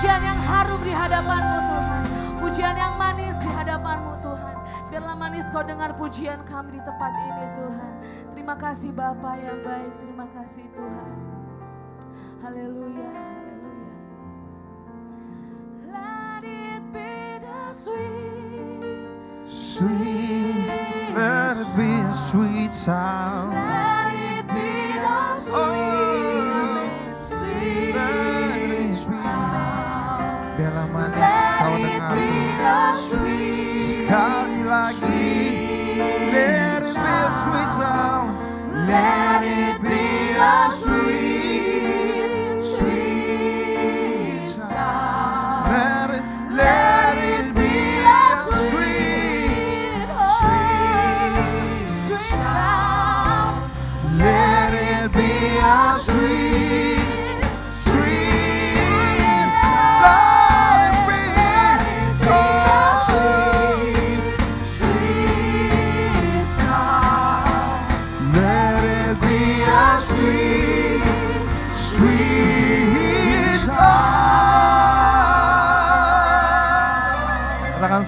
Pujian yang harum di hadapanmu Tuhan. Pujian yang manis di hadapanmu Tuhan. Biarlah manis kau dengar pujian kami di tempat ini Tuhan. Terima kasih Bapak yang baik. Terima kasih Tuhan. Haleluya. Haleluya. Let it be sweet. Sweet. Let it be a sweet sound. Let it be a sweet sound. Let it be a sweet Let it be a sweet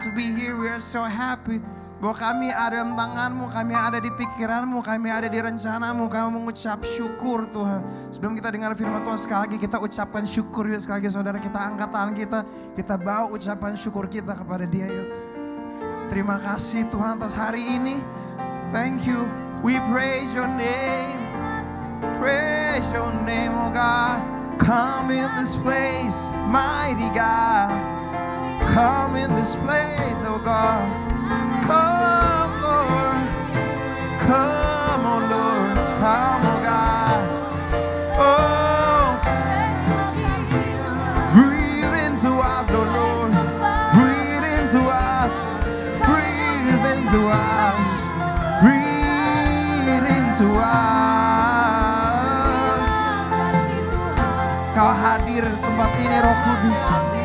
to be here. We are so happy. Bahwa kami ada di tanganmu, kami ada di pikiranmu, kami ada di rencanamu. Kami mengucap syukur Tuhan. Sebelum kita dengar firman Tuhan sekali lagi kita ucapkan syukur yuk. Sekali lagi saudara kita angkat tangan kita. Kita bawa ucapan syukur kita kepada dia yuk. Terima kasih Tuhan atas hari ini. Thank you. We praise your name. Praise your name oh God. Come in this place mighty God. Come in this place, oh God. Come, Lord. Come, oh Lord. Come, oh God. Oh. Breathe into us, oh Lord. Breathe into us. Breathe into us. Breathe into us. Kau hadir tempat ini, Roh Kudus.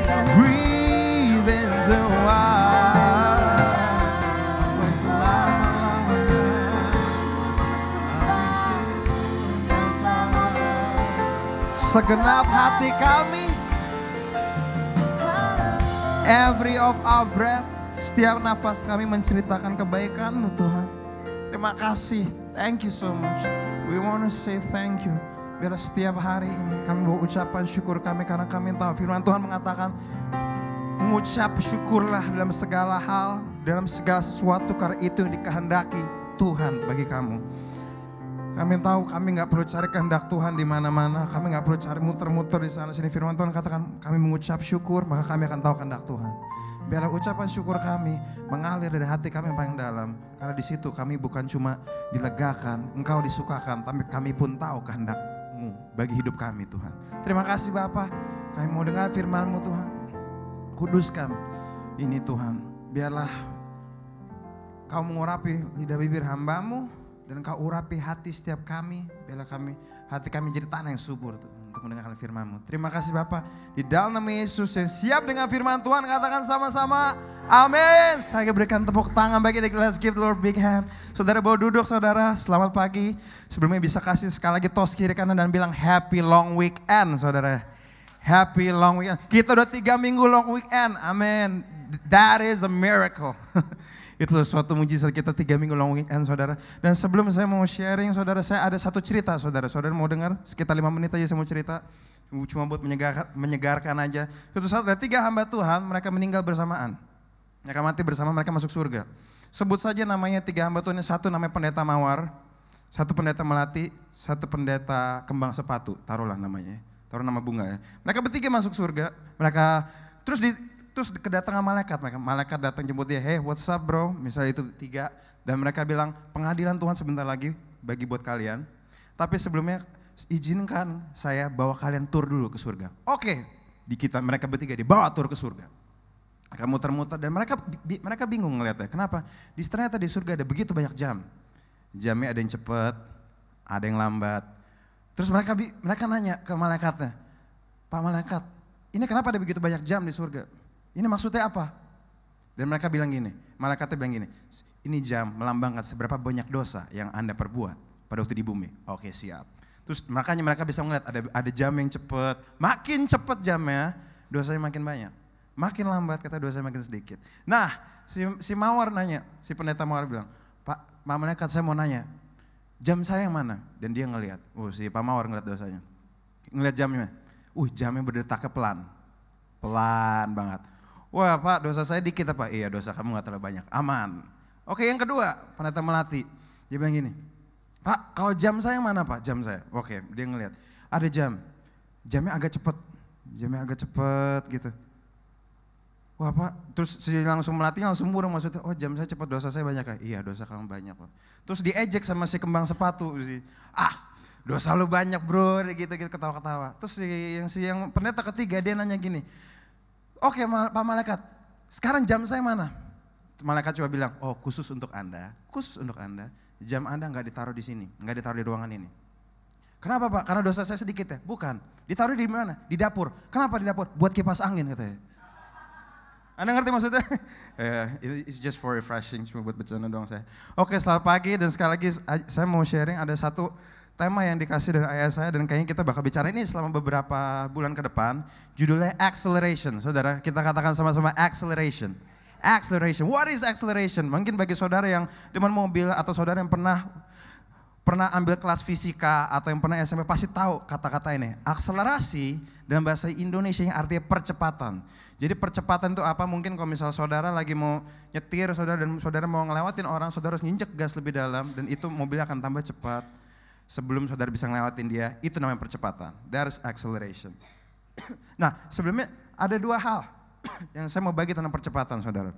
segenap hati kami. Every of our breath, setiap nafas kami menceritakan kebaikan-Mu Tuhan. Terima kasih, thank you so much. We want to say thank you. Biar setiap hari ini kami bawa ucapan syukur kami karena kami tahu firman Tuhan mengatakan mengucap syukurlah dalam segala hal, dalam segala sesuatu karena itu yang dikehendaki Tuhan bagi kamu. Kami tahu kami nggak perlu cari kehendak Tuhan di mana-mana. Kami nggak perlu cari muter-muter di sana sini. Firman Tuhan katakan kami mengucap syukur maka kami akan tahu kehendak Tuhan. Biarlah ucapan syukur kami mengalir dari hati kami yang paling dalam. Karena di situ kami bukan cuma dilegakan, engkau disukakan, tapi kami pun tahu kehendakmu bagi hidup kami Tuhan. Terima kasih Bapak, kami mau dengar FirmanMu Tuhan. Kuduskan ini Tuhan, biarlah kau mengurapi lidah bibir hambamu, dan engkau urapi hati setiap kami. bila kami, hati kami jadi tanah yang subur tuh, untuk mendengarkan firman-Mu. Terima kasih Bapak. Di dalam nama Yesus yang siap dengan firman Tuhan katakan sama-sama. Amin. Saya berikan tepuk tangan bagi the Let's give the Lord big hand. Saudara bawa duduk saudara. Selamat pagi. Sebelumnya bisa kasih sekali lagi tos kiri kanan dan bilang happy long weekend saudara. Happy long weekend. Kita udah tiga minggu long weekend. Amin. That is a miracle. Itu suatu mujizat kita tiga minggu long weekend saudara. Dan sebelum saya mau sharing saudara, saya ada satu cerita saudara. Saudara mau dengar? Sekitar lima menit aja saya mau cerita. Cuma buat menyegarkan, menyegarkan aja. Suatu saat ada tiga hamba Tuhan, mereka meninggal bersamaan. Mereka mati bersama, mereka masuk surga. Sebut saja namanya tiga hamba Tuhan. Satu namanya pendeta Mawar, satu pendeta Melati, satu pendeta Kembang Sepatu. Taruhlah namanya, ya. taruh nama bunga ya. Mereka bertiga masuk surga. Mereka terus di, Terus kedatangan malaikat, mereka malaikat datang jemput dia, hey what's up bro, misalnya itu tiga. Dan mereka bilang, pengadilan Tuhan sebentar lagi bagi buat kalian. Tapi sebelumnya izinkan saya bawa kalian tur dulu ke surga. Oke, di kita mereka bertiga dibawa tur ke surga. Mereka muter-muter dan mereka bi, mereka bingung ngeliatnya. Kenapa? Di ternyata di surga ada begitu banyak jam. Jamnya ada yang cepat, ada yang lambat. Terus mereka mereka nanya ke malaikatnya, Pak malaikat, ini kenapa ada begitu banyak jam di surga? Ini maksudnya apa? Dan mereka bilang gini, malaikatnya bilang gini, ini jam melambangkan seberapa banyak dosa yang Anda perbuat pada waktu di bumi. Oke siap. Terus makanya mereka bisa melihat ada, ada jam yang cepat, makin cepat jamnya, dosanya makin banyak. Makin lambat kata dosanya makin sedikit. Nah si, si Mawar nanya, si pendeta Mawar bilang, Pak, Pak Malaikat saya mau nanya, jam saya yang mana? Dan dia ngelihat, oh si Pak Mawar ngeliat dosanya. Ngelihat jamnya, uh jamnya berdetak ke pelan. Pelan banget Wah pak dosa saya dikit apa? Iya dosa kamu gak terlalu banyak. Aman. Oke yang kedua pendeta melati. Dia bilang gini. Pak kalau jam saya mana pak? Jam saya. Oke dia ngeliat. Ada jam. Jamnya agak cepet. Jamnya agak cepet gitu. Wah pak, terus langsung Melati langsung murah maksudnya, oh jam saya cepet, dosa saya banyak ya? Iya dosa kamu banyak Pak. Terus diejek sama si kembang sepatu, si, ah dosa lu banyak bro, gitu-gitu ketawa-ketawa. Terus si, yang si yang pendeta ketiga dia nanya gini, Oke Pak Malaikat, sekarang jam saya mana? Malaikat coba bilang, oh khusus untuk Anda, khusus untuk Anda, jam Anda nggak ditaruh di sini, nggak ditaruh di ruangan ini. Kenapa Pak? Karena dosa saya sedikit ya? Bukan. Ditaruh di mana? Di dapur. Kenapa di dapur? Buat kipas angin katanya. Anda ngerti maksudnya? yeah, it's just for refreshing, cuma buat bercanda doang saya. Oke, selamat pagi dan sekali lagi saya mau sharing ada satu tema yang dikasih dari ayah saya dan kayaknya kita bakal bicara ini selama beberapa bulan ke depan. Judulnya Acceleration, saudara. Kita katakan sama-sama Acceleration. Acceleration. What is acceleration? Mungkin bagi saudara yang demen mobil atau saudara yang pernah pernah ambil kelas fisika atau yang pernah SMP pasti tahu kata-kata ini. Akselerasi dalam bahasa Indonesia yang artinya percepatan. Jadi percepatan itu apa? Mungkin kalau misalnya saudara lagi mau nyetir, saudara dan saudara mau ngelewatin orang, saudara harus nginjek gas lebih dalam dan itu mobil akan tambah cepat sebelum saudara bisa ngelewatin dia, itu namanya percepatan. There's acceleration. nah, sebelumnya ada dua hal yang saya mau bagi tentang percepatan, saudara.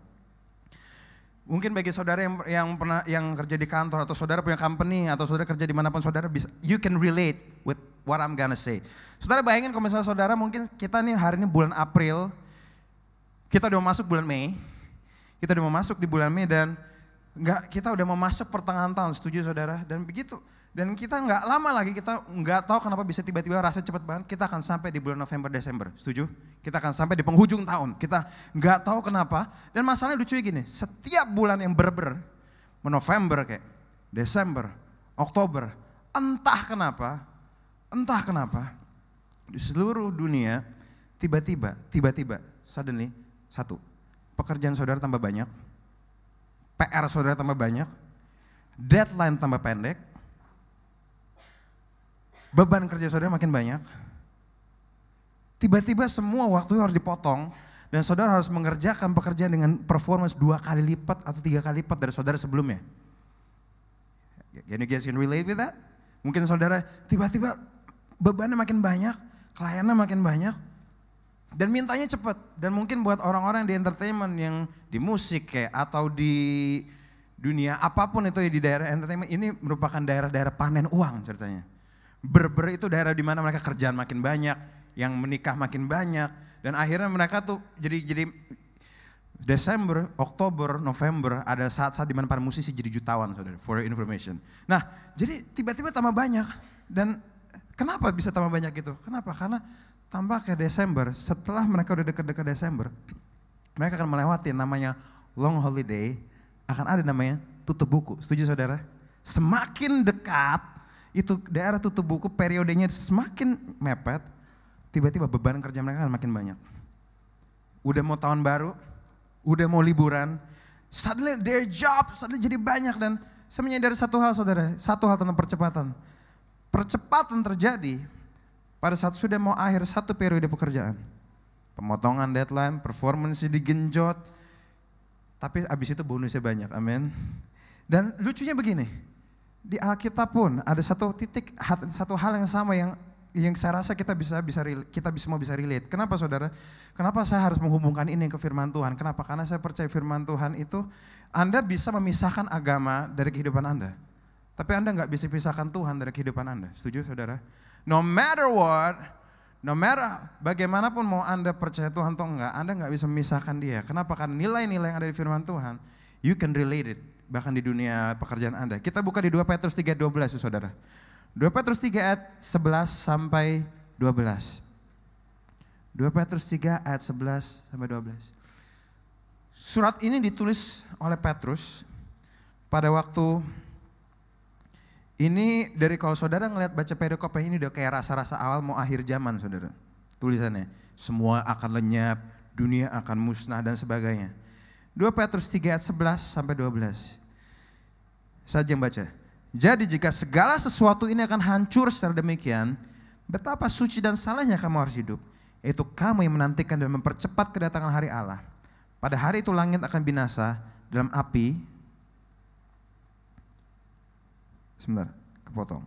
Mungkin bagi saudara yang yang pernah yang kerja di kantor atau saudara punya company atau saudara kerja di manapun saudara bisa you can relate with what I'm gonna say. Saudara bayangin kalau misalnya saudara mungkin kita nih hari ini bulan April, kita udah mau masuk bulan Mei, kita udah mau masuk di bulan Mei dan nggak kita udah mau masuk pertengahan tahun, setuju saudara? Dan begitu, dan kita nggak lama lagi kita nggak tahu kenapa bisa tiba-tiba rasa cepat banget. Kita akan sampai di bulan November Desember, setuju? Kita akan sampai di penghujung tahun. Kita nggak tahu kenapa. Dan masalahnya lucu gini, setiap bulan yang berber, -ber, November kayak Desember, Oktober, entah kenapa, entah kenapa di seluruh dunia tiba-tiba, tiba-tiba, suddenly satu pekerjaan saudara tambah banyak, PR saudara tambah banyak, deadline tambah pendek, beban kerja saudara makin banyak, tiba-tiba semua waktu harus dipotong dan saudara harus mengerjakan pekerjaan dengan performance dua kali lipat atau tiga kali lipat dari saudara sebelumnya. Can you guys can relate with that? Mungkin saudara tiba-tiba bebannya makin banyak, kliennya makin banyak, dan mintanya cepat. Dan mungkin buat orang-orang di entertainment yang di musik kayak atau di dunia apapun itu ya di daerah entertainment ini merupakan daerah-daerah panen uang ceritanya. Berber itu daerah di mana mereka kerjaan makin banyak, yang menikah makin banyak dan akhirnya mereka tuh jadi jadi Desember, Oktober, November ada saat-saat di mana para musisi jadi jutawan saudara, for your information. Nah, jadi tiba-tiba tambah banyak dan kenapa bisa tambah banyak gitu? Kenapa? Karena tambah ke Desember, setelah mereka udah dekat-dekat Desember, mereka akan melewati namanya long holiday, akan ada namanya tutup buku. Setuju saudara? Semakin dekat, itu daerah tutup buku periodenya semakin mepet, tiba-tiba beban kerja mereka akan makin banyak. Udah mau tahun baru, udah mau liburan, suddenly their job suddenly jadi banyak dan saya menyadari satu hal saudara, satu hal tentang percepatan. Percepatan terjadi pada saat sudah mau akhir satu periode pekerjaan. Pemotongan deadline, performance digenjot, tapi abis itu bonusnya banyak, amin. Dan lucunya begini, di Alkitab pun ada satu titik, satu hal yang sama yang yang saya rasa kita bisa bisa kita semua bisa relate. Kenapa saudara? Kenapa saya harus menghubungkan ini ke firman Tuhan? Kenapa? Karena saya percaya firman Tuhan itu Anda bisa memisahkan agama dari kehidupan Anda. Tapi Anda nggak bisa pisahkan Tuhan dari kehidupan Anda. Setuju saudara? No matter what, no matter bagaimanapun mau Anda percaya Tuhan atau enggak, Anda nggak bisa memisahkan dia. Kenapa? Karena nilai-nilai yang ada di firman Tuhan, you can relate it. Bahkan di dunia pekerjaan Anda. Kita buka di 2 Petrus 3.12 ya, saudara. 2 Petrus 3 ayat 11 sampai 12. 2 Petrus 3 ayat 11 sampai 12. Surat ini ditulis oleh Petrus pada waktu ini dari kalau saudara ngelihat baca perikopnya ini udah kayak rasa-rasa awal mau akhir zaman saudara. Tulisannya, semua akan lenyap, dunia akan musnah dan sebagainya. 2 Petrus 3 ayat 11 sampai 12. Saja yang baca. Jadi jika segala sesuatu ini akan hancur secara demikian, betapa suci dan salahnya kamu harus hidup. Itu kamu yang menantikan dan mempercepat kedatangan hari Allah. Pada hari itu langit akan binasa dalam api Sebentar, kepotong.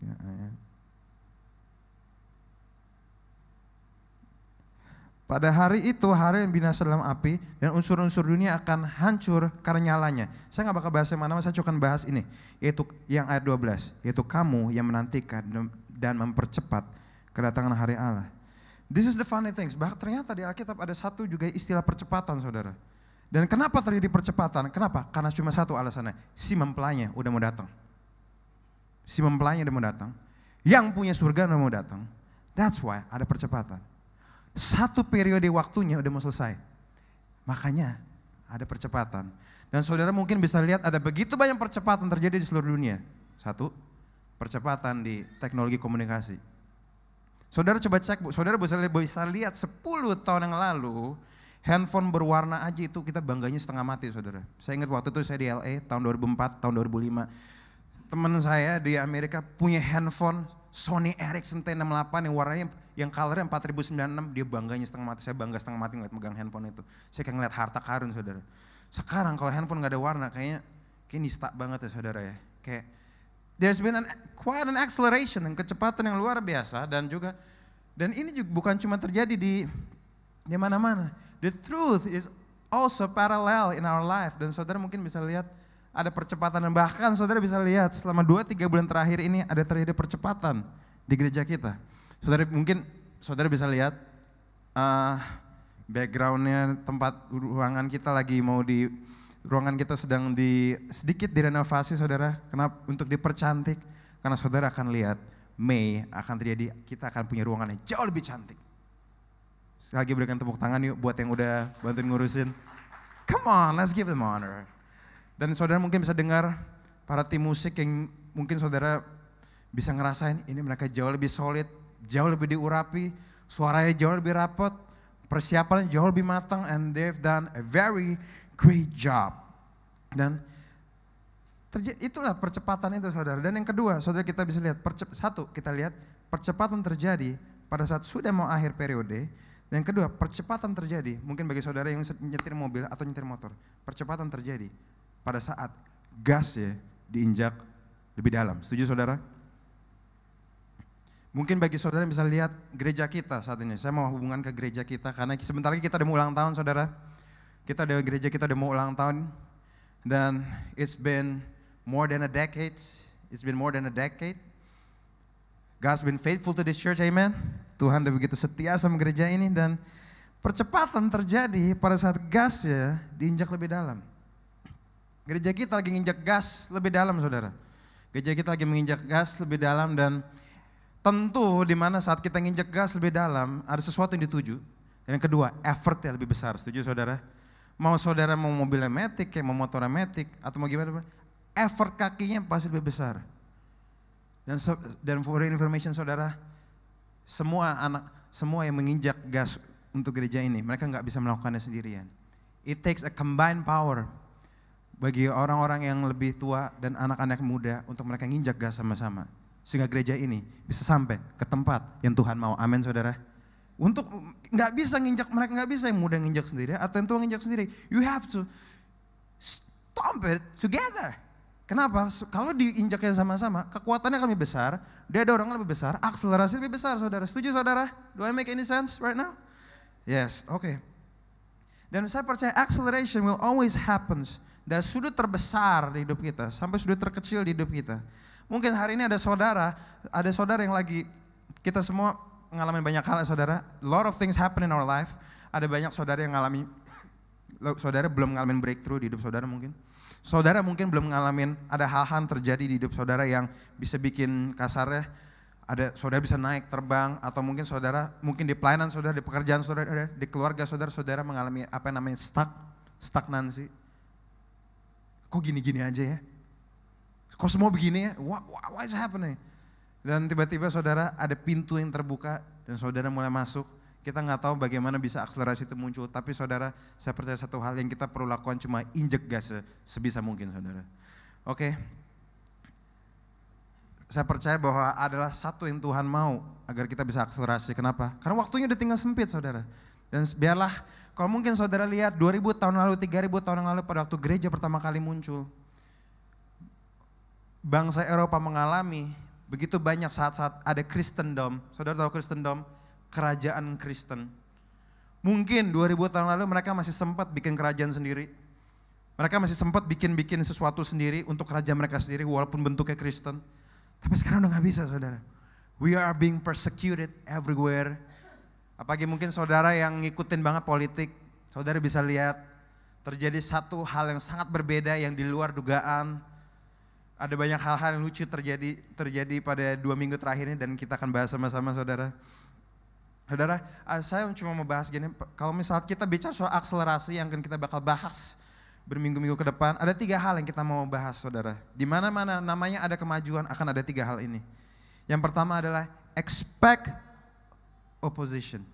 Ya, ya, ya. Pada hari itu, hari yang binasa dalam api dan unsur-unsur dunia akan hancur karena nyalanya. Saya nggak bakal bahas yang mana, saya cuma bahas ini. Yaitu yang ayat 12, yaitu kamu yang menantikan dan mempercepat kedatangan hari Allah. This is the funny things. Bahkan ternyata di Alkitab ada satu juga istilah percepatan, saudara. Dan kenapa terjadi percepatan? Kenapa? Karena cuma satu alasannya, si mempelainya udah mau datang. Si mempelainya udah mau datang. Yang punya surga udah mau datang. That's why ada percepatan. Satu periode waktunya udah mau selesai. Makanya ada percepatan. Dan saudara mungkin bisa lihat ada begitu banyak percepatan terjadi di seluruh dunia. Satu, percepatan di teknologi komunikasi. Saudara coba cek, saudara bisa, bisa lihat 10 tahun yang lalu Handphone berwarna aja itu kita bangganya setengah mati saudara. Saya ingat waktu itu saya di LA tahun 2004, tahun 2005. Teman saya di Amerika punya handphone Sony Ericsson T68 yang warnanya yang colornya 4096 dia bangganya setengah mati saya bangga setengah mati ngeliat megang handphone itu saya kayak ngeliat harta karun saudara sekarang kalau handphone nggak ada warna kayaknya kayak nista banget ya saudara ya kayak there's been an, quite an acceleration yang kecepatan yang luar biasa dan juga dan ini juga bukan cuma terjadi di di mana-mana The truth is also parallel in our life. Dan saudara mungkin bisa lihat ada percepatan dan bahkan saudara bisa lihat selama 2-3 bulan terakhir ini ada terjadi percepatan di gereja kita. Saudara mungkin saudara bisa lihat uh, backgroundnya tempat ruangan kita lagi mau di ruangan kita sedang di sedikit direnovasi saudara. Kenapa? Untuk dipercantik karena saudara akan lihat Mei akan terjadi kita akan punya ruangan yang jauh lebih cantik Sekali lagi berikan tepuk tangan yuk buat yang udah bantuin ngurusin. Come on, let's give them honor. Dan saudara mungkin bisa dengar para tim musik yang mungkin saudara bisa ngerasain ini mereka jauh lebih solid, jauh lebih diurapi, suaranya jauh lebih rapat, persiapan jauh lebih matang and they've done a very great job. Dan itulah percepatan itu saudara. Dan yang kedua, saudara kita bisa lihat, satu kita lihat percepatan terjadi pada saat sudah mau akhir periode, yang kedua, percepatan terjadi. Mungkin bagi saudara yang nyetir mobil atau nyetir motor, percepatan terjadi pada saat gas ya diinjak lebih dalam. Setuju saudara? Mungkin bagi saudara yang bisa lihat gereja kita saat ini. Saya mau hubungan ke gereja kita karena sebentar lagi kita udah mau ulang tahun saudara. Kita ada gereja kita udah mau ulang tahun dan it's been more than a decade. It's been more than a decade. God's been faithful to this church, amen. Tuhan udah begitu setia sama gereja ini dan percepatan terjadi pada saat gas ya diinjak lebih dalam. Gereja kita lagi nginjak gas lebih dalam saudara. Gereja kita lagi menginjak gas lebih dalam dan tentu di mana saat kita nginjak gas lebih dalam ada sesuatu yang dituju. Dan yang kedua effortnya lebih besar, setuju saudara? Mau saudara mau mobil metik, mau motor metik, atau mau gimana, effort kakinya pasti lebih besar. Dan, dan for information saudara, semua anak semua yang menginjak gas untuk gereja ini, mereka nggak bisa melakukannya sendirian. It takes a combined power bagi orang-orang yang lebih tua dan anak-anak muda untuk mereka nginjak gas sama-sama. Sehingga gereja ini bisa sampai ke tempat yang Tuhan mau. Amin saudara. Untuk nggak bisa nginjak mereka nggak bisa yang muda nginjak sendiri atau yang tua nginjak sendiri. You have to stomp it together. Kenapa? Kalau diinjaknya sama-sama, kekuatannya akan lebih besar, dia ada orang lebih besar, akselerasi lebih besar, saudara. Setuju, saudara? Do I make any sense right now? Yes, oke. Okay. Dan saya percaya acceleration will always happens dari sudut terbesar di hidup kita sampai sudut terkecil di hidup kita. Mungkin hari ini ada saudara, ada saudara yang lagi kita semua ngalamin banyak hal, ya, saudara. lot of things happen in our life. Ada banyak saudara yang ngalami, saudara belum ngalamin breakthrough di hidup saudara mungkin Saudara mungkin belum ngalamin ada hal-hal terjadi di hidup saudara yang bisa bikin kasarnya ada saudara bisa naik terbang atau mungkin saudara mungkin di pelayanan saudara di pekerjaan saudara di keluarga saudara saudara mengalami apa yang namanya stuck stagnansi kok gini-gini aja ya kok semua begini ya what, what, what is happening dan tiba-tiba saudara ada pintu yang terbuka dan saudara mulai masuk kita nggak tahu bagaimana bisa akselerasi itu muncul, tapi saudara, saya percaya satu hal yang kita perlu lakukan cuma injek gas sebisa mungkin, saudara. Oke, okay. saya percaya bahwa adalah satu yang Tuhan mau agar kita bisa akselerasi. Kenapa? Karena waktunya udah tinggal sempit, saudara. Dan biarlah, kalau mungkin saudara lihat 2000 tahun lalu, 3000 tahun lalu pada waktu gereja pertama kali muncul, bangsa Eropa mengalami begitu banyak saat-saat ada Kristendom. Saudara tahu Kristendom? kerajaan Kristen. Mungkin 2000 tahun lalu mereka masih sempat bikin kerajaan sendiri. Mereka masih sempat bikin-bikin sesuatu sendiri untuk kerajaan mereka sendiri walaupun bentuknya Kristen. Tapi sekarang udah gak bisa saudara. We are being persecuted everywhere. Apalagi mungkin saudara yang ngikutin banget politik. Saudara bisa lihat terjadi satu hal yang sangat berbeda yang di luar dugaan. Ada banyak hal-hal yang lucu terjadi terjadi pada dua minggu terakhir ini dan kita akan bahas sama-sama saudara. Saudara, ah, saya cuma mau bahas gini, kalau misalnya kita bicara soal akselerasi yang akan kita bakal bahas berminggu-minggu ke depan, ada tiga hal yang kita mau bahas saudara. Di mana-mana namanya ada kemajuan akan ada tiga hal ini. Yang pertama adalah expect opposition.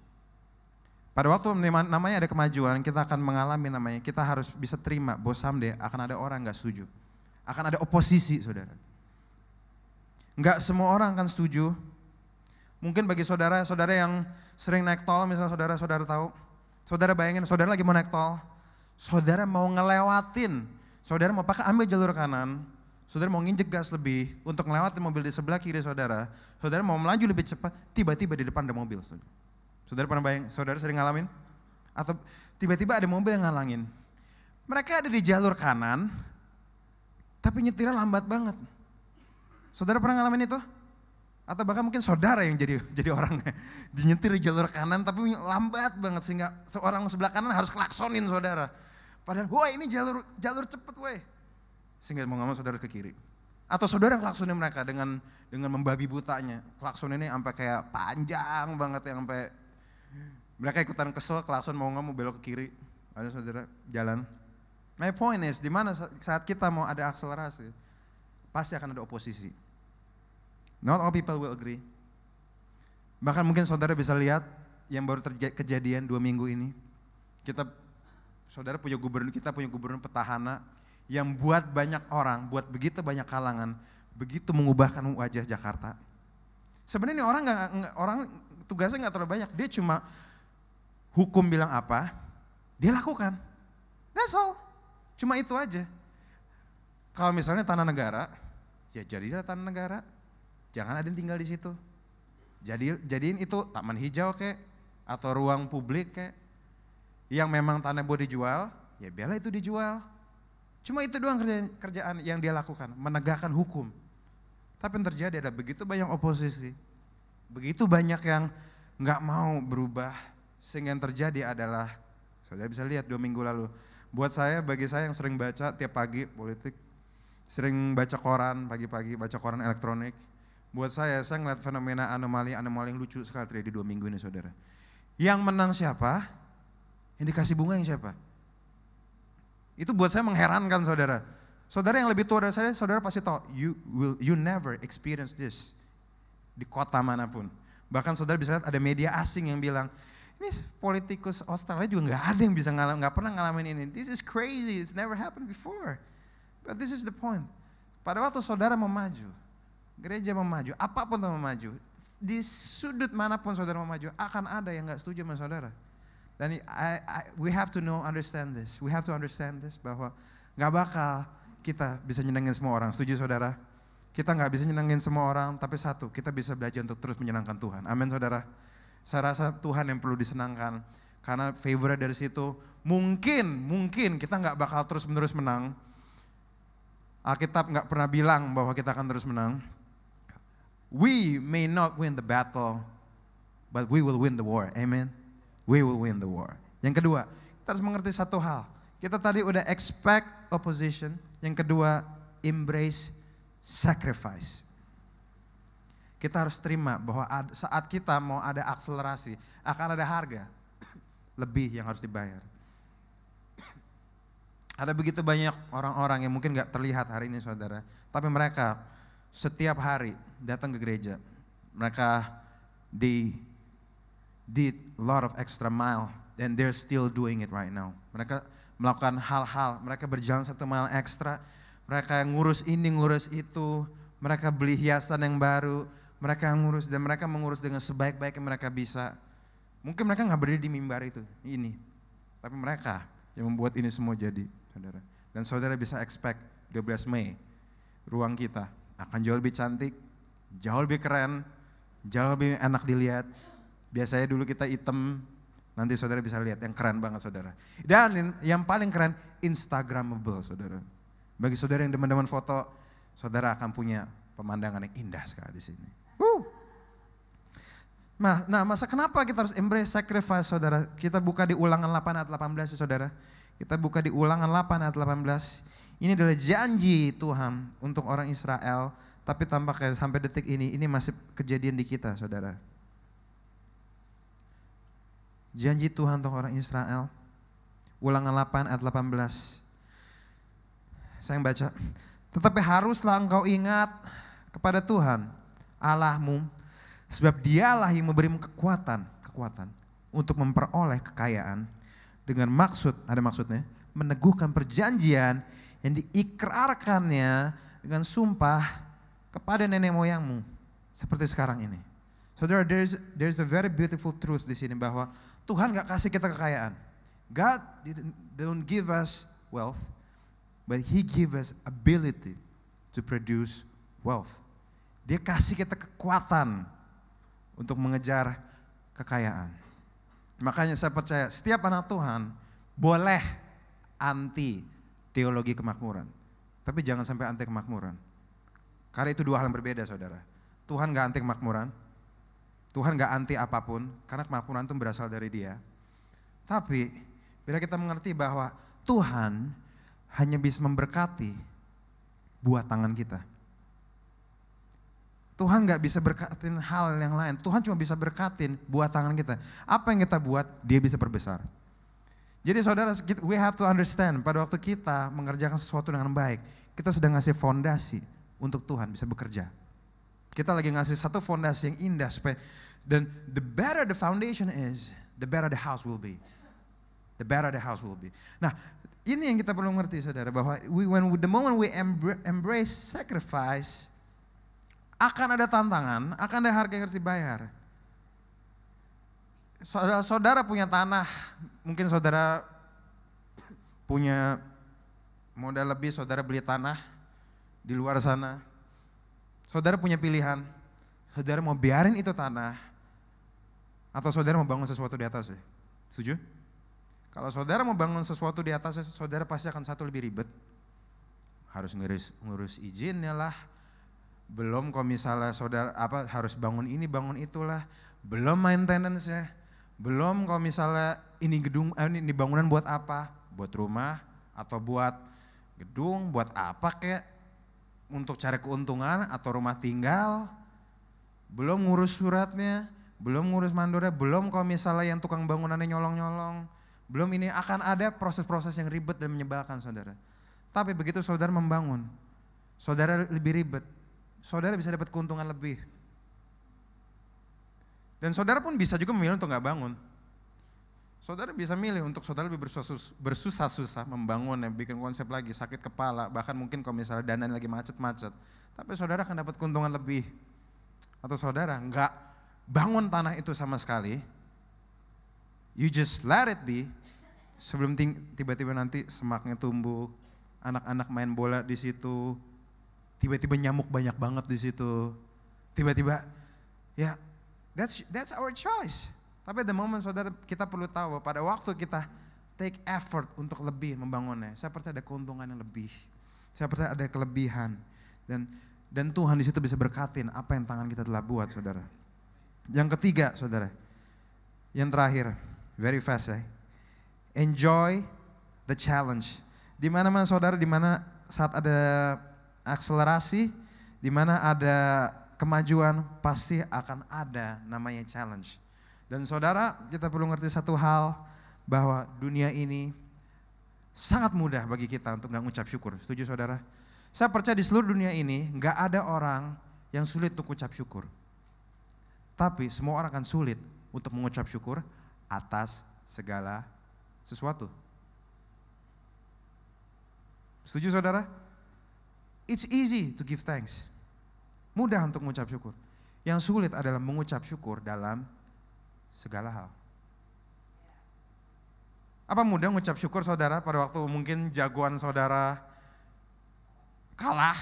Pada waktu namanya ada kemajuan, kita akan mengalami namanya, kita harus bisa terima bahwa someday akan ada orang gak setuju. Akan ada oposisi saudara. Gak semua orang akan setuju, Mungkin bagi saudara-saudara yang sering naik tol, misalnya saudara-saudara tahu, saudara bayangin saudara lagi mau naik tol, saudara mau ngelewatin, saudara mau pakai ambil jalur kanan, saudara mau nginjek gas lebih untuk ngelewatin mobil di sebelah kiri saudara, saudara mau melaju lebih cepat, tiba-tiba di depan ada mobil. Saudara, pernah bayangin, saudara sering ngalamin? Atau tiba-tiba ada mobil yang ngalangin. Mereka ada di jalur kanan, tapi nyetirnya lambat banget. Saudara pernah ngalamin itu? atau bahkan mungkin saudara yang jadi jadi orang dinyetir di jalur kanan tapi lambat banget sehingga seorang sebelah kanan harus klaksonin saudara. Padahal, wah ini jalur jalur cepet woi. Sehingga mau nggak saudara ke kiri. Atau saudara klaksonin mereka dengan dengan membabi butanya. Klakson ini sampai kayak panjang banget yang sampai mereka ikutan kesel klakson mau nggak belok ke kiri. Ada saudara jalan. My point is di mana saat kita mau ada akselerasi pasti akan ada oposisi Not all people will agree. Bahkan mungkin saudara bisa lihat yang baru terjadi kejadian dua minggu ini. Kita saudara punya gubernur, kita punya gubernur petahana yang buat banyak orang, buat begitu banyak kalangan, begitu mengubahkan wajah Jakarta. Sebenarnya orang gak, orang tugasnya nggak terlalu banyak, dia cuma hukum bilang apa, dia lakukan. That's all. Cuma itu aja. Kalau misalnya tanah negara, ya jadilah tanah negara. Jangan ada yang tinggal di situ. Jadi jadiin itu taman hijau kek atau ruang publik kek. Yang memang tanah boleh dijual, ya biarlah itu dijual. Cuma itu doang kerjaan, kerjaan yang dia lakukan, menegakkan hukum. Tapi yang terjadi ada begitu banyak oposisi, begitu banyak yang nggak mau berubah. Sehingga yang terjadi adalah, saya bisa lihat dua minggu lalu, buat saya, bagi saya yang sering baca tiap pagi politik, sering baca koran pagi-pagi, baca koran elektronik, Buat saya, saya ngeliat fenomena anomali-anomali yang lucu sekali terjadi dua minggu ini saudara. Yang menang siapa? Yang dikasih bunga yang siapa? Itu buat saya mengherankan saudara. Saudara yang lebih tua dari saya, saudara pasti tahu, you will you never experience this di kota manapun. Bahkan saudara bisa lihat ada media asing yang bilang, ini politikus Australia juga nggak ada yang bisa ngalamin, nggak pernah ngalamin ini. This is crazy, it's never happened before. But this is the point. Pada waktu saudara mau maju, Gereja memaju, apapun yang memaju, di sudut manapun saudara memaju, akan ada yang nggak setuju sama saudara. Dan I, I, we have to know, understand this. We have to understand this bahwa nggak bakal kita bisa nyenengin semua orang. Setuju saudara? Kita nggak bisa nyenengin semua orang, tapi satu, kita bisa belajar untuk terus menyenangkan Tuhan. Amin saudara. Saya rasa Tuhan yang perlu disenangkan. Karena favor dari situ, mungkin, mungkin kita nggak bakal terus-menerus menang. Alkitab nggak pernah bilang bahwa kita akan terus menang. We may not win the battle, but we will win the war. Amen. We will win the war. Yang kedua, kita harus mengerti satu hal. Kita tadi udah expect opposition. Yang kedua, embrace sacrifice. Kita harus terima bahwa saat kita mau ada akselerasi, akan ada harga lebih yang harus dibayar. Ada begitu banyak orang-orang yang mungkin gak terlihat hari ini saudara, tapi mereka setiap hari datang ke gereja. Mereka di did lot of extra mile and they're still doing it right now. Mereka melakukan hal-hal, mereka berjalan satu mile ekstra, mereka ngurus ini, ngurus itu, mereka beli hiasan yang baru, mereka ngurus dan mereka mengurus dengan sebaik-baik yang mereka bisa. Mungkin mereka nggak berdiri di mimbar itu, ini. Tapi mereka yang membuat ini semua jadi, saudara. Dan saudara bisa expect 12 Mei, ruang kita akan jauh lebih cantik, jauh lebih keren, jauh lebih enak dilihat. Biasanya dulu kita item, nanti saudara bisa lihat yang keren banget saudara. Dan yang paling keren, Instagramable saudara. Bagi saudara yang demen-demen foto, saudara akan punya pemandangan yang indah sekali di sini. Woo. Nah, nah, masa kenapa kita harus embrace sacrifice saudara? Kita buka di ulangan 8 ayat 18 saudara. Kita buka di ulangan 8 ayat 18. Ini adalah janji Tuhan untuk orang Israel, tapi tampaknya sampai detik ini ini masih kejadian di kita, Saudara. Janji Tuhan untuk orang Israel. Ulangan 8 ayat 18. Saya yang baca. Tetapi haruslah engkau ingat kepada Tuhan Allahmu sebab dialah yang memberimu kekuatan, kekuatan untuk memperoleh kekayaan dengan maksud, ada maksudnya, meneguhkan perjanjian yang diikrarkannya dengan sumpah kepada nenek moyangmu seperti sekarang ini. Saudara, so there's there's a very beautiful truth di sini bahwa Tuhan nggak kasih kita kekayaan. God don't give us wealth, but He give us ability to produce wealth. Dia kasih kita kekuatan untuk mengejar kekayaan. Makanya saya percaya setiap anak Tuhan boleh anti teologi kemakmuran. Tapi jangan sampai anti kemakmuran. Karena itu dua hal yang berbeda saudara. Tuhan gak anti kemakmuran. Tuhan gak anti apapun. Karena kemakmuran itu berasal dari dia. Tapi bila kita mengerti bahwa Tuhan hanya bisa memberkati buah tangan kita. Tuhan gak bisa berkatin hal yang lain. Tuhan cuma bisa berkatin buah tangan kita. Apa yang kita buat, dia bisa perbesar. Jadi saudara, we have to understand pada waktu kita mengerjakan sesuatu dengan baik, kita sedang ngasih fondasi untuk Tuhan bisa bekerja. Kita lagi ngasih satu fondasi yang indah supaya dan the better the foundation is, the better the house will be. The better the house will be. Nah, ini yang kita perlu ngerti saudara bahwa we, when we, the moment we embrace sacrifice akan ada tantangan, akan ada harga yang harus dibayar saudara punya tanah, mungkin saudara punya modal lebih, saudara beli tanah di luar sana. Saudara punya pilihan, saudara mau biarin itu tanah atau saudara mau bangun sesuatu di atasnya. Setuju? Kalau saudara mau bangun sesuatu di atasnya, saudara pasti akan satu lebih ribet. Harus ngurus, ngurus izinnya lah, belum kalau misalnya saudara apa harus bangun ini bangun itulah belum maintenance ya belum kalau misalnya ini gedung, eh, ini bangunan buat apa? Buat rumah atau buat gedung, buat apa kek? untuk cari keuntungan atau rumah tinggal. Belum ngurus suratnya, belum ngurus mandornya, belum kalau misalnya yang tukang bangunannya nyolong-nyolong. Belum ini akan ada proses-proses yang ribet dan menyebalkan saudara. Tapi begitu saudara membangun, saudara lebih ribet. Saudara bisa dapat keuntungan lebih dan saudara pun bisa juga memilih untuk nggak bangun. Saudara bisa milih untuk saudara lebih bersusah-susah membangun, ya, bikin konsep lagi, sakit kepala, bahkan mungkin kalau misalnya dana lagi macet-macet. Tapi saudara akan dapat keuntungan lebih. Atau saudara nggak bangun tanah itu sama sekali, you just let it be, sebelum tiba-tiba nanti semaknya tumbuh, anak-anak main bola di situ, tiba-tiba nyamuk banyak banget di situ, tiba-tiba ya That's that's our choice. Tapi the moment saudara kita perlu tahu pada waktu kita take effort untuk lebih membangunnya. Saya percaya ada keuntungan yang lebih. Saya percaya ada kelebihan dan dan Tuhan di situ bisa berkatin apa yang tangan kita telah buat, saudara. Yang ketiga, saudara. Yang terakhir, very fast ya. Enjoy the challenge. Di mana-mana saudara, di mana saat ada akselerasi, di mana ada kemajuan pasti akan ada namanya challenge. Dan saudara, kita perlu ngerti satu hal bahwa dunia ini sangat mudah bagi kita untuk nggak ngucap syukur. Setuju saudara? Saya percaya di seluruh dunia ini nggak ada orang yang sulit untuk ucap syukur. Tapi semua orang akan sulit untuk mengucap syukur atas segala sesuatu. Setuju saudara? It's easy to give thanks. Mudah untuk mengucap syukur. Yang sulit adalah mengucap syukur dalam segala hal. Apa mudah mengucap syukur saudara pada waktu mungkin jagoan saudara kalah?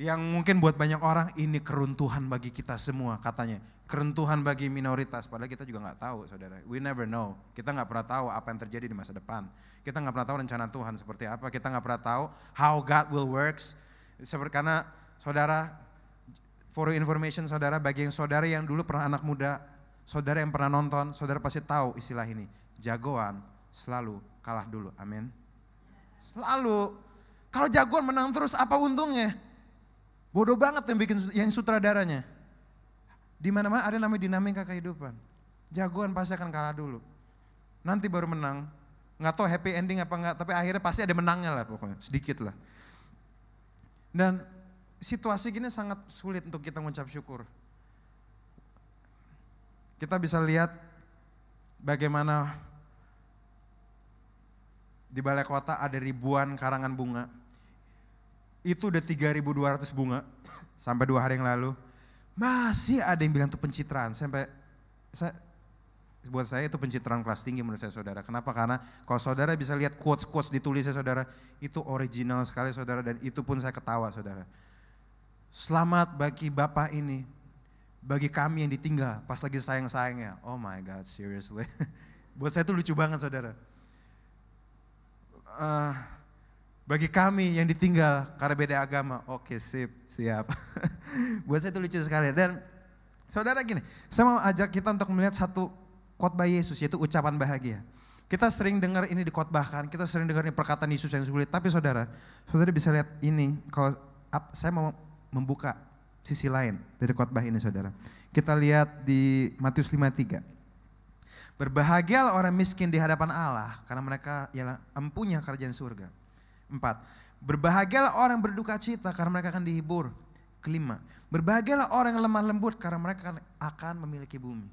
Yang mungkin buat banyak orang ini keruntuhan bagi kita semua katanya. Keruntuhan bagi minoritas, padahal kita juga nggak tahu saudara. We never know. Kita nggak pernah tahu apa yang terjadi di masa depan. Kita nggak pernah tahu rencana Tuhan seperti apa. Kita nggak pernah tahu how God will works. Seperti karena Saudara, for information saudara, bagi yang saudara yang dulu pernah anak muda, saudara yang pernah nonton, saudara pasti tahu istilah ini. Jagoan selalu kalah dulu, amin. Selalu. Kalau jagoan menang terus apa untungnya? Bodoh banget yang bikin yang sutradaranya. Di mana-mana ada namanya dinamika kehidupan. Jagoan pasti akan kalah dulu. Nanti baru menang. Nggak tahu happy ending apa enggak, tapi akhirnya pasti ada menangnya lah pokoknya, sedikit lah. Dan situasi gini sangat sulit untuk kita mengucap syukur. Kita bisa lihat bagaimana di balai kota ada ribuan karangan bunga. Itu udah 3.200 bunga sampai dua hari yang lalu. Masih ada yang bilang itu pencitraan sampai saya, buat saya itu pencitraan kelas tinggi menurut saya saudara. Kenapa? Karena kalau saudara bisa lihat quotes-quotes ditulisnya saudara, itu original sekali saudara dan itu pun saya ketawa saudara. Selamat bagi Bapak ini, bagi kami yang ditinggal pas lagi sayang-sayangnya. Oh my God, seriously. Buat saya itu lucu banget saudara. Uh, bagi kami yang ditinggal karena beda agama. Oke, okay, sip, siap. Buat saya itu lucu sekali. Dan saudara gini, saya mau ajak kita untuk melihat satu khotbah Yesus yaitu ucapan bahagia. Kita sering dengar ini di kan, kita sering dengar ini perkataan Yesus yang sulit, tapi saudara, saudara bisa lihat ini kalau saya mau membuka sisi lain dari khotbah ini saudara. Kita lihat di Matius 53. Berbahagialah orang miskin di hadapan Allah karena mereka ialah empunya kerajaan surga. Empat. Berbahagialah orang berduka cita karena mereka akan dihibur. Kelima. Berbahagialah orang yang lemah lembut karena mereka akan memiliki bumi.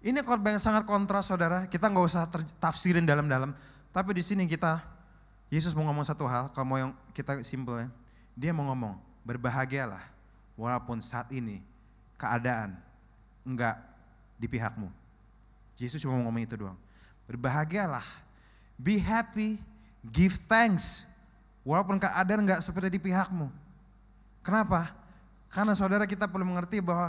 Ini khotbah yang sangat kontras saudara. Kita nggak usah tafsirin dalam-dalam. Tapi di sini kita Yesus mau ngomong satu hal, kalau mau yang kita simple ya. Dia mau ngomong, berbahagialah walaupun saat ini keadaan enggak di pihakmu. Yesus cuma mau ngomong itu doang. Berbahagialah, be happy, give thanks, walaupun keadaan enggak seperti di pihakmu. Kenapa? Karena saudara kita perlu mengerti bahwa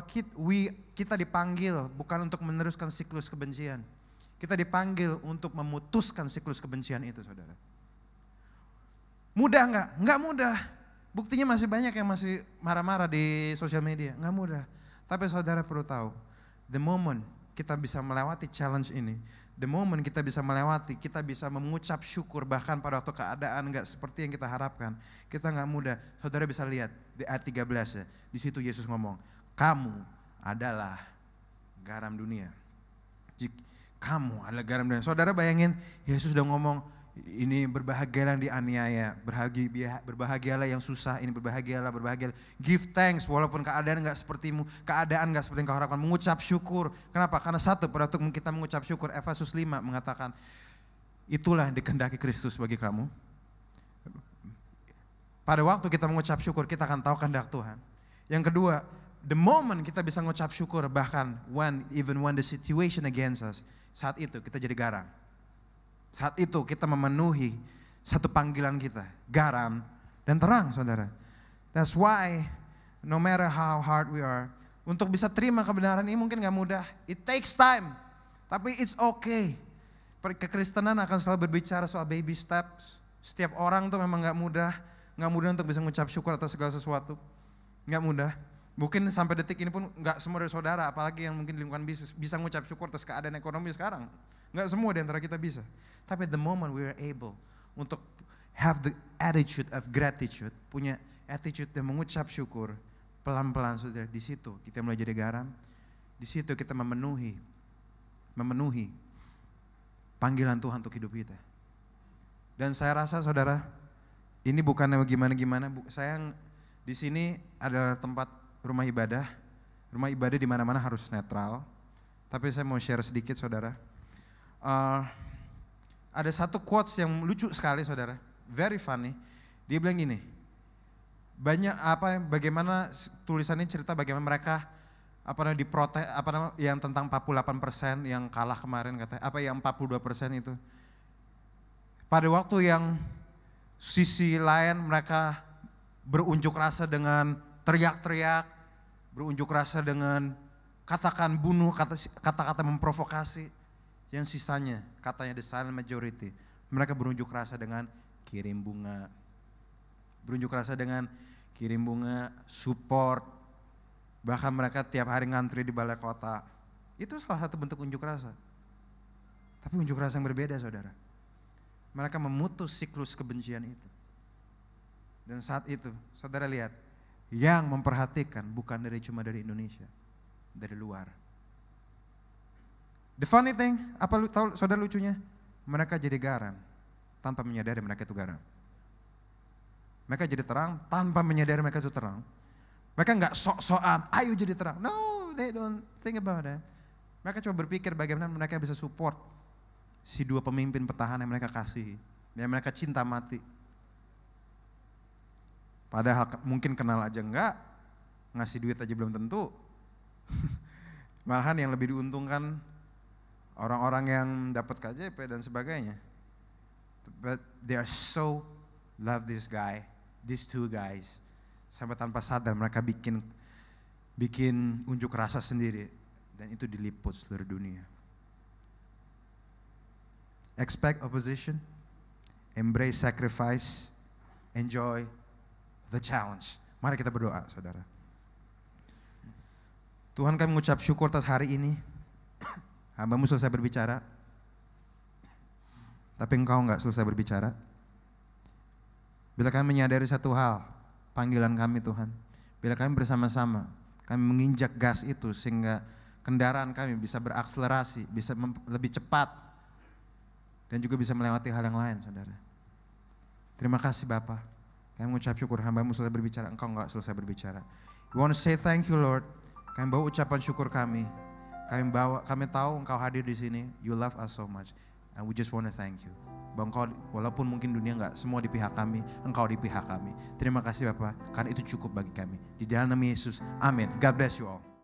kita, dipanggil bukan untuk meneruskan siklus kebencian. Kita dipanggil untuk memutuskan siklus kebencian itu saudara. Mudah enggak? Enggak mudah. Buktinya masih banyak yang masih marah-marah di sosial media. Nggak mudah. Tapi saudara perlu tahu, the moment kita bisa melewati challenge ini, the moment kita bisa melewati, kita bisa mengucap syukur bahkan pada waktu keadaan nggak seperti yang kita harapkan, kita nggak mudah. Saudara bisa lihat di ayat 13 ya, di situ Yesus ngomong, kamu adalah garam dunia. Kamu adalah garam dunia. Saudara bayangin, Yesus sudah ngomong, ini berbahagialah yang dianiaya, berbahagia, berbahagialah yang susah, ini berbahagialah, berbahagialah. Give thanks walaupun keadaan nggak sepertimu, keadaan nggak seperti yang kau harapkan. Mengucap syukur. Kenapa? Karena satu, pada waktu kita mengucap syukur, Efesus 5 mengatakan, itulah yang dikehendaki Kristus bagi kamu. Pada waktu kita mengucap syukur, kita akan tahu kehendak Tuhan. Yang kedua, the moment kita bisa mengucap syukur, bahkan when, even when the situation against us, saat itu kita jadi garang. Saat itu kita memenuhi satu panggilan kita, garam dan terang saudara. That's why no matter how hard we are, untuk bisa terima kebenaran ini mungkin gak mudah. It takes time, tapi it's okay. Kekristenan akan selalu berbicara soal baby steps. Setiap orang tuh memang gak mudah, gak mudah untuk bisa mengucap syukur atas segala sesuatu. Gak mudah. Mungkin sampai detik ini pun gak semua dari saudara, apalagi yang mungkin di lingkungan bisnis, bisa mengucap syukur atas keadaan ekonomi sekarang. Nggak semua di antara kita bisa. Tapi the moment we are able untuk have the attitude of gratitude, punya attitude yang mengucap syukur, pelan-pelan saudara di situ kita mulai jadi garam, di situ kita memenuhi, memenuhi panggilan Tuhan untuk hidup kita. Dan saya rasa saudara, ini bukannya gimana-gimana, saya di sini adalah tempat rumah ibadah, rumah ibadah di mana-mana harus netral. Tapi saya mau share sedikit saudara, Eh, ada satu quotes yang lucu sekali saudara, very funny. Dia bilang gini, banyak apa bagaimana tulisannya cerita bagaimana mereka apa namanya diprotes apa namanya yang tentang 48% persen yang kalah kemarin kata? apa yang 42% persen itu pada waktu yang sisi lain mereka berunjuk rasa dengan teriak-teriak berunjuk rasa dengan katakan bunuh kata kata-kata memprovokasi yang sisanya katanya the silent majority mereka berunjuk rasa dengan kirim bunga berunjuk rasa dengan kirim bunga support bahkan mereka tiap hari ngantri di balai kota itu salah satu bentuk unjuk rasa tapi unjuk rasa yang berbeda saudara mereka memutus siklus kebencian itu dan saat itu saudara lihat yang memperhatikan bukan dari cuma dari Indonesia dari luar The funny thing, apa lu tahu saudara lucunya? Mereka jadi garam tanpa menyadari mereka itu garam. Mereka jadi terang tanpa menyadari mereka itu terang. Mereka nggak sok-sokan, ayo jadi terang. No, they don't think about it. Mereka coba berpikir bagaimana mereka bisa support si dua pemimpin pertahanan yang mereka kasih, yang mereka cinta mati. Padahal mungkin kenal aja enggak, ngasih duit aja belum tentu. Malahan yang lebih diuntungkan orang-orang yang dapat KJP dan sebagainya. But they are so love this guy, these two guys. Sampai tanpa sadar mereka bikin bikin unjuk rasa sendiri dan itu diliput seluruh dunia. Expect opposition, embrace sacrifice, enjoy the challenge. Mari kita berdoa, saudara. Tuhan kami mengucap syukur atas hari ini. Hambamu selesai berbicara, tapi engkau enggak selesai berbicara. Bila kami menyadari satu hal, panggilan kami Tuhan. Bila kami bersama-sama, kami menginjak gas itu sehingga kendaraan kami bisa berakselerasi, bisa lebih cepat, dan juga bisa melewati hal yang lain, saudara. Terima kasih Bapak. Kami mengucap syukur hambamu selesai berbicara, engkau enggak selesai berbicara. We want to say thank you Lord. Kami bawa ucapan syukur kami kami bawa, kami tahu engkau hadir di sini. You love us so much. And we just want to thank you. Bang, engkau, walaupun mungkin dunia nggak semua di pihak kami, engkau di pihak kami. Terima kasih Bapak, karena itu cukup bagi kami. Di dalam nama Yesus, amin. God bless you all.